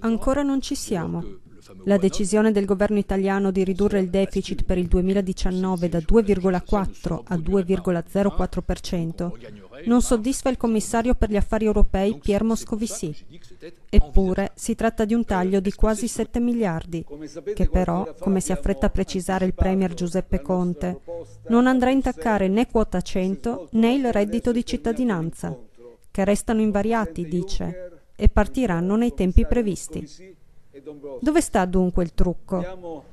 Ancora non ci siamo. La decisione del governo italiano di ridurre il deficit per il 2019 da 2,4 a 2,04% non soddisfa il commissario per gli affari europei Pier Moscovici. Eppure si tratta di un taglio di quasi 7 miliardi, che però, come si affretta a precisare il Premier Giuseppe Conte, non andrà a intaccare né quota 100 né il reddito di cittadinanza, che restano invariati, dice, e partiranno nei tempi previsti. Dove sta dunque il trucco?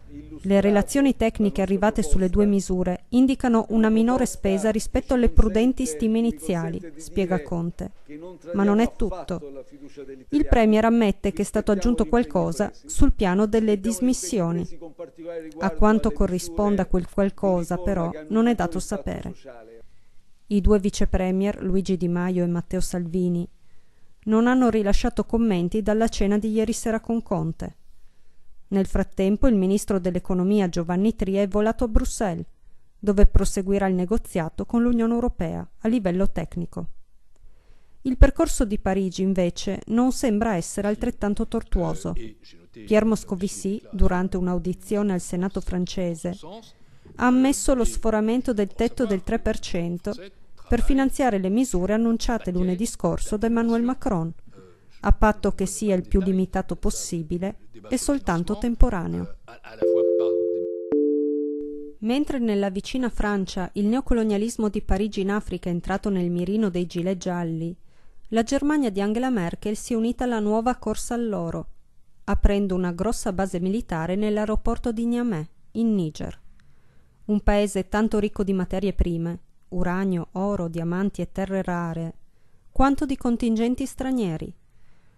Le relazioni tecniche arrivate sulle due misure indicano una minore spesa rispetto alle prudenti stime iniziali, spiega Conte. Ma non è tutto. Il Premier ammette che è stato aggiunto qualcosa sul piano delle dismissioni. A quanto corrisponda quel qualcosa, però, non è dato sapere. I due vicepremier, Luigi Di Maio e Matteo Salvini, non hanno rilasciato commenti dalla cena di ieri sera con Conte. Nel frattempo il ministro dell'economia Giovanni Tria è volato a Bruxelles, dove proseguirà il negoziato con l'Unione Europea a livello tecnico. Il percorso di Parigi, invece, non sembra essere altrettanto tortuoso. Pierre Moscovici, durante un'audizione al Senato francese, ha ammesso lo sforamento del tetto del 3% per finanziare le misure annunciate lunedì scorso da Emmanuel Macron, a patto che sia il più limitato possibile e soltanto temporaneo. Mentre nella vicina Francia il neocolonialismo di Parigi in Africa è entrato nel mirino dei gilet gialli, la Germania di Angela Merkel si è unita alla nuova corsa all'oro, aprendo una grossa base militare nell'aeroporto di Niamey, in Niger. Un paese tanto ricco di materie prime uranio, oro, diamanti e terre rare, quanto di contingenti stranieri,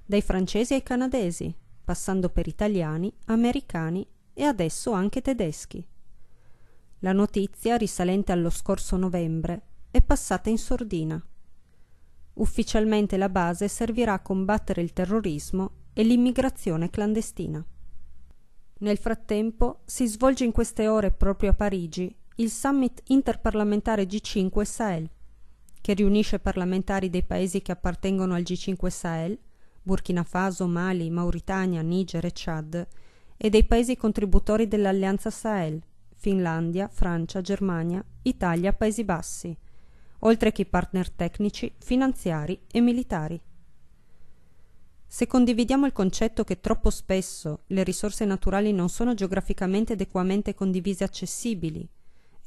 dai francesi ai canadesi, passando per italiani, americani e adesso anche tedeschi. La notizia, risalente allo scorso novembre, è passata in sordina. Ufficialmente la base servirà a combattere il terrorismo e l'immigrazione clandestina. Nel frattempo si svolge in queste ore proprio a Parigi il summit interparlamentare G5 Sahel, che riunisce parlamentari dei paesi che appartengono al G5 Sahel, Burkina Faso, Mali, Mauritania, Niger e Chad, e dei paesi contributori dell'Alleanza Sahel, Finlandia, Francia, Germania, Italia, Paesi Bassi, oltre che i partner tecnici, finanziari e militari. Se condividiamo il concetto che troppo spesso le risorse naturali non sono geograficamente ed equamente condivise e accessibili,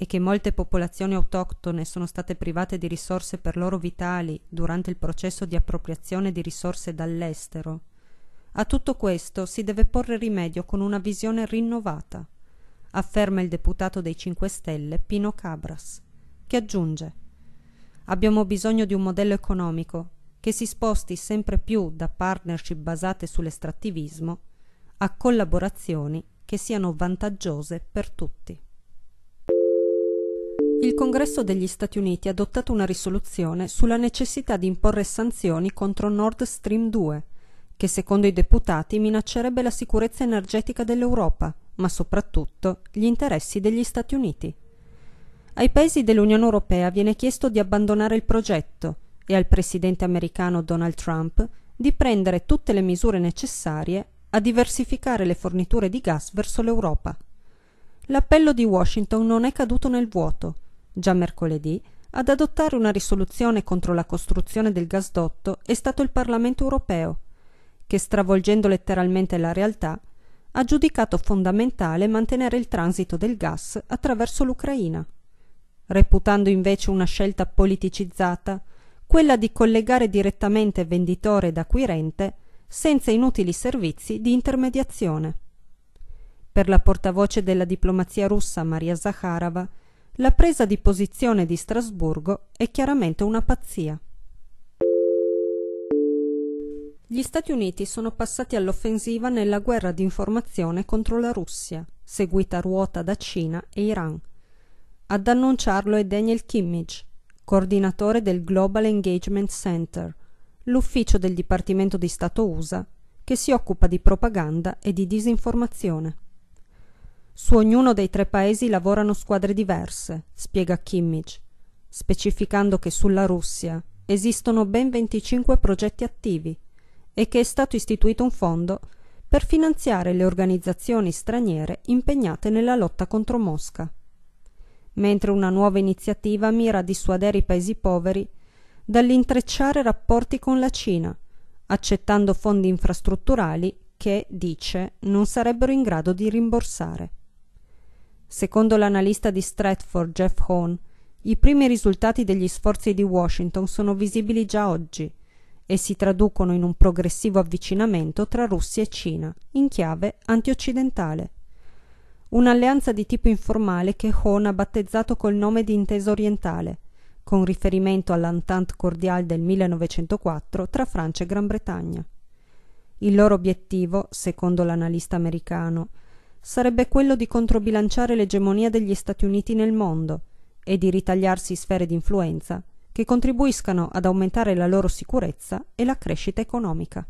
e che molte popolazioni autoctone sono state private di risorse per loro vitali durante il processo di appropriazione di risorse dall'estero. A tutto questo si deve porre rimedio con una visione rinnovata, afferma il deputato dei 5 Stelle Pino Cabras, che aggiunge Abbiamo bisogno di un modello economico che si sposti sempre più da partnership basate sull'estrattivismo a collaborazioni che siano vantaggiose per tutti il Congresso degli Stati Uniti ha adottato una risoluzione sulla necessità di imporre sanzioni contro Nord Stream 2, che secondo i deputati minaccerebbe la sicurezza energetica dell'Europa, ma soprattutto gli interessi degli Stati Uniti. Ai paesi dell'Unione Europea viene chiesto di abbandonare il progetto e al presidente americano Donald Trump di prendere tutte le misure necessarie a diversificare le forniture di gas verso l'Europa. L'appello di Washington non è caduto nel vuoto già mercoledì, ad adottare una risoluzione contro la costruzione del gasdotto è stato il Parlamento europeo, che stravolgendo letteralmente la realtà, ha giudicato fondamentale mantenere il transito del gas attraverso l'Ucraina, reputando invece una scelta politicizzata quella di collegare direttamente venditore ed acquirente senza inutili servizi di intermediazione. Per la portavoce della diplomazia russa Maria Zakharova, la presa di posizione di Strasburgo è chiaramente una pazzia. Gli Stati Uniti sono passati all'offensiva nella guerra di informazione contro la Russia, seguita a ruota da Cina e Iran. Ad annunciarlo è Daniel Kimmich, coordinatore del Global Engagement Center, l'ufficio del Dipartimento di Stato USA che si occupa di propaganda e di disinformazione. Su ognuno dei tre paesi lavorano squadre diverse, spiega Kimmich, specificando che sulla Russia esistono ben 25 progetti attivi e che è stato istituito un fondo per finanziare le organizzazioni straniere impegnate nella lotta contro Mosca. Mentre una nuova iniziativa mira a dissuadere i paesi poveri dall'intrecciare rapporti con la Cina, accettando fondi infrastrutturali che, dice, non sarebbero in grado di rimborsare. Secondo l'analista di Stratford Jeff Hone, i primi risultati degli sforzi di Washington sono visibili già oggi e si traducono in un progressivo avvicinamento tra Russia e Cina, in chiave antioccidentale. Un'alleanza di tipo informale che Hone ha battezzato col nome di Intesa Orientale, con riferimento all'Entente Cordiale del 1904 tra Francia e Gran Bretagna. Il loro obiettivo, secondo l'analista americano, sarebbe quello di controbilanciare l'egemonia degli Stati Uniti nel mondo e di ritagliarsi sfere di influenza che contribuiscano ad aumentare la loro sicurezza e la crescita economica.